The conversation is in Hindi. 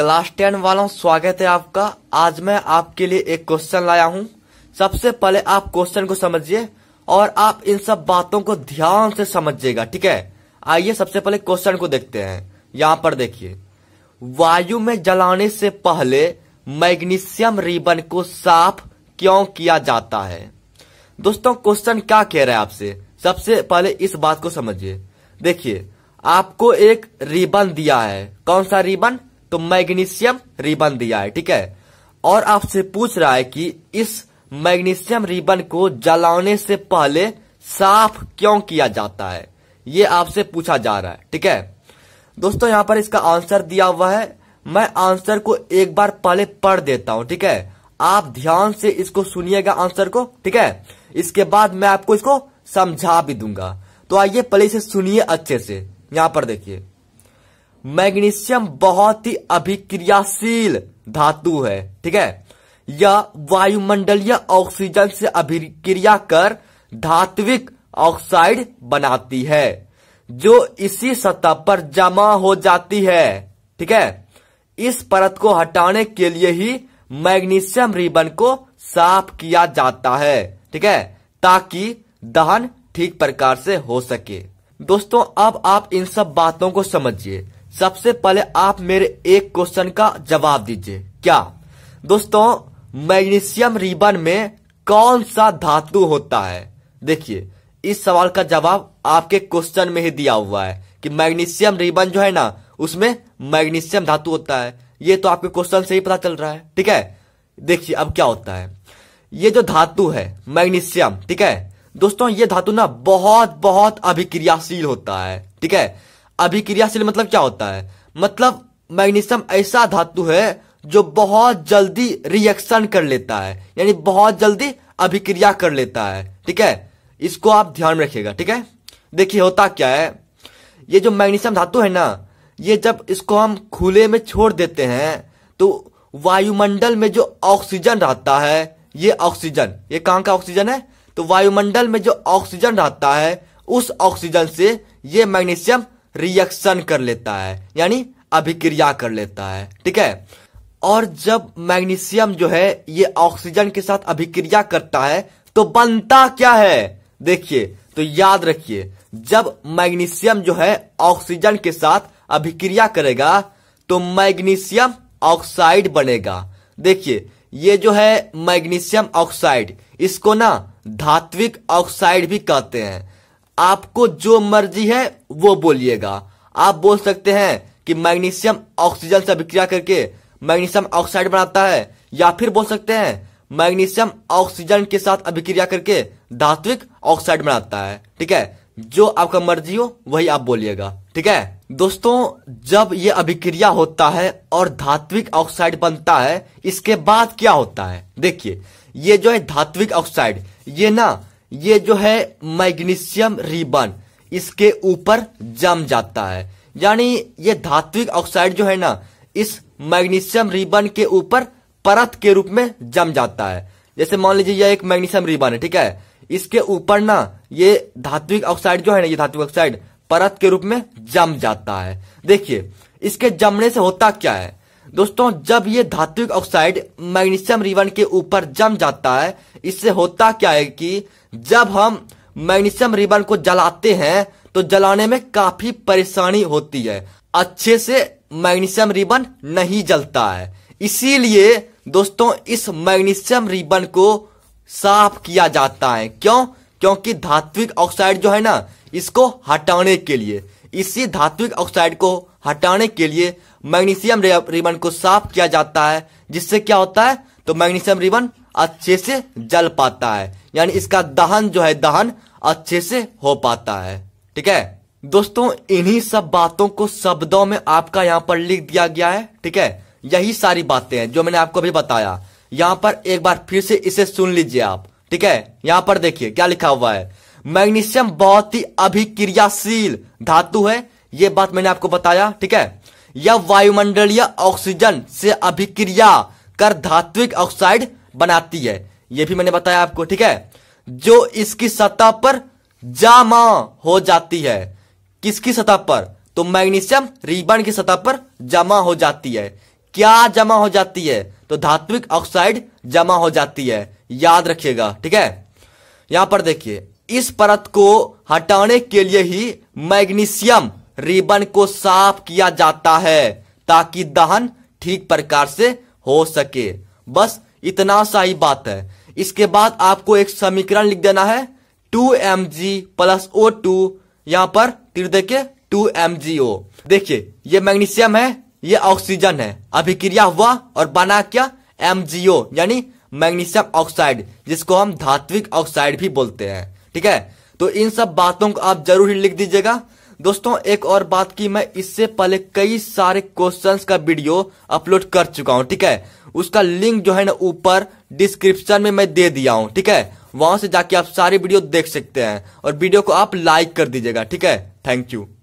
क्लास टेन वालों स्वागत है आपका आज मैं आपके लिए एक क्वेश्चन लाया हूँ सबसे पहले आप क्वेश्चन को समझिए और आप इन सब बातों को ध्यान से समझिएगा ठीक है आइए सबसे पहले क्वेश्चन को देखते हैं यहाँ पर देखिए वायु में जलाने से पहले मैग्नीशियम रिबन को साफ क्यों किया जाता है दोस्तों क्वेश्चन क्या कह रहा है आपसे सबसे पहले इस बात को समझिए देखिए आपको एक रिबन दिया है कौन सा रिबन तो मैग्नीशियम रिबन दिया है ठीक है और आपसे पूछ रहा है कि इस मैग्नीशियम रिबन को जलाने से पहले साफ क्यों किया जाता है ये आपसे पूछा जा रहा है ठीक है दोस्तों यहां पर इसका आंसर दिया हुआ है मैं आंसर को एक बार पहले पढ़ देता हूं ठीक है आप ध्यान से इसको सुनिएगा आंसर को ठीक है इसके बाद मैं आपको इसको समझा भी दूंगा तो आइए पहले इसे सुनिए अच्छे से यहां पर देखिए मैग्नीशियम बहुत ही अभिक्रियाशील धातु है ठीक है यह वायुमंडलीय ऑक्सीजन से अभिक्रिया कर धात्विक ऑक्साइड बनाती है जो इसी सतह पर जमा हो जाती है ठीक है इस परत को हटाने के लिए ही मैग्नीशियम रिबन को साफ किया जाता है ठीक है ताकि दहन ठीक प्रकार से हो सके दोस्तों अब आप इन सब बातों को समझिए सबसे पहले आप मेरे एक क्वेश्चन का जवाब दीजिए क्या दोस्तों मैग्नीशियम रिबन में कौन सा धातु होता है देखिए इस सवाल का जवाब आपके क्वेश्चन में ही दिया हुआ है कि मैग्नीशियम रिबन जो है ना उसमें मैग्नीशियम धातु होता है ये तो आपके क्वेश्चन से ही पता चल रहा है ठीक है देखिए अब क्या होता है ये जो धातु है मैग्नीशियम ठीक है दोस्तों ये धातु ना बहुत बहुत अभिक्रियाशील होता है ठीक है अभिक्रियाशील मतलब क्या होता है मतलब मैग्नीशियम ऐसा धातु है जो बहुत जल्दी रिएक्शन कर लेता है यानी बहुत जल्दी अभिक्रिया कर लेता है ठीक है इसको आप ध्यान में रखिएगा ठीक है देखिए होता क्या है ये जो मैग्नीशियम धातु है ना ये जब इसको हम खुले में छोड़ देते हैं तो वायुमंडल में जो ऑक्सीजन रहता है ये ऑक्सीजन ये कहां का ऑक्सीजन है तो वायुमंडल में जो ऑक्सीजन रहता है उस ऑक्सीजन से ये मैग्नीशियम रिएक्शन कर लेता है यानी अभिक्रिया कर लेता है ठीक है और जब मैग्नीशियम जो है ये ऑक्सीजन के साथ अभिक्रिया करता है तो बनता क्या है देखिए तो याद रखिए जब मैग्नीशियम जो है ऑक्सीजन के साथ अभिक्रिया करेगा तो मैग्नीशियम ऑक्साइड बनेगा देखिए ये जो है मैग्नीशियम ऑक्साइड इसको ना धात्विक ऑक्साइड भी कहते हैं आपको जो मर्जी है वो बोलिएगा आप बोल सकते हैं कि मैग्नीशियम ऑक्सीजन से अभिक्रिया करके मैग्नीशियम ऑक्साइड बनाता है या फिर बोल सकते हैं मैग्नीशियम ऑक्सीजन के साथ अभिक्रिया करके धात्विक ऑक्साइड बनाता है ठीक है जो आपका मर्जी हो वही आप बोलिएगा ठीक है दोस्तों जब ये अभिक्रिया होता है और धात्विक ऑक्साइड बनता है इसके बाद क्या होता है देखिए ये जो है धात्विक ऑक्साइड ये ना ये जो है मैग्नीशियम रिबन इसके ऊपर जम जाता है यानी ये धात्विक ऑक्साइड जो है ना इस मैग्नीशियम रिबन के ऊपर परत के रूप में जम जाता है जैसे मान लीजिए यह एक मैग्नीशियम रिबन है ठीक है इसके ऊपर ना ये धात्विक ऑक्साइड जो है ना ये धात्विक ऑक्साइड परत के रूप में जम जाता है देखिए इसके जमने से होता क्या है दोस्तों जब ये धात्विक ऑक्साइड मैग्नीशियम रिवन के ऊपर जम जाता है इससे होता क्या है कि जब हम मैग्नीशियम रिबन को जलाते हैं तो जलाने में काफी परेशानी होती है अच्छे से मैग्नीशियम रिबन नहीं जलता है इसीलिए दोस्तों इस मैग्नीशियम रिबन को साफ किया जाता है क्यों क्योंकि धात्विक ऑक्साइड जो है ना इसको हटाने के लिए इसी धात्विक ऑक्साइड को हटाने के लिए मैग्नीशियम रिबन को साफ किया जाता है जिससे क्या होता है तो मैग्नीशियम रिबन अच्छे से जल पाता है यानी इसका दहन जो है दहन अच्छे से हो पाता है ठीक है दोस्तों इन्हीं सब बातों को शब्दों में आपका यहाँ पर लिख दिया गया है ठीक है यही सारी बातें हैं जो मैंने आपको अभी बताया यहाँ पर एक बार फिर से इसे सुन लीजिए आप ठीक है यहाँ पर देखिए क्या लिखा हुआ है मैग्नीशियम बहुत ही अभिक्रियाशील धातु है ये बात मैंने आपको बताया ठीक है या वायुमंडलीय ऑक्सीजन से अभिक्रिया कर धात्विक ऑक्साइड बनाती है यह भी मैंने बताया आपको ठीक है जो इसकी सतह पर जमा हो जाती है किसकी सतह पर तो मैग्नीशियम रिबन की सतह पर जमा हो जाती है क्या जमा हो जाती है तो धात्विक ऑक्साइड जमा हो जाती है याद रखिएगा ठीक है यहां पर देखिए इस परत को हटाने के लिए ही मैग्नीशियम रिबन को साफ किया जाता है ताकि दहन ठीक प्रकार से हो सके बस इतना सा ही बात है इसके बाद आपको एक समीकरण लिख देना है two M G plus O two यहाँ पर तीर देखे टू एम जी ओ देखिए ये मैग्नीशियम है ये ऑक्सीजन है अभिक्रिया हुआ और बना क्या एम जी ओ यानी मैग्नीशियम ऑक्साइड जिसको हम धात्विक ऑक्साइड भी बोलते हैं ठीक है तो इन सब बातों को आप जरूर ही लिख दीजिएगा दोस्तों एक और बात की मैं इससे पहले कई सारे क्वेश्चंस का वीडियो अपलोड कर चुका हूँ ठीक है उसका लिंक जो है ना ऊपर डिस्क्रिप्शन में मैं दे दिया हूँ ठीक है वहां से जाके आप सारी वीडियो देख सकते हैं और वीडियो को आप लाइक कर दीजिएगा ठीक है थैंक यू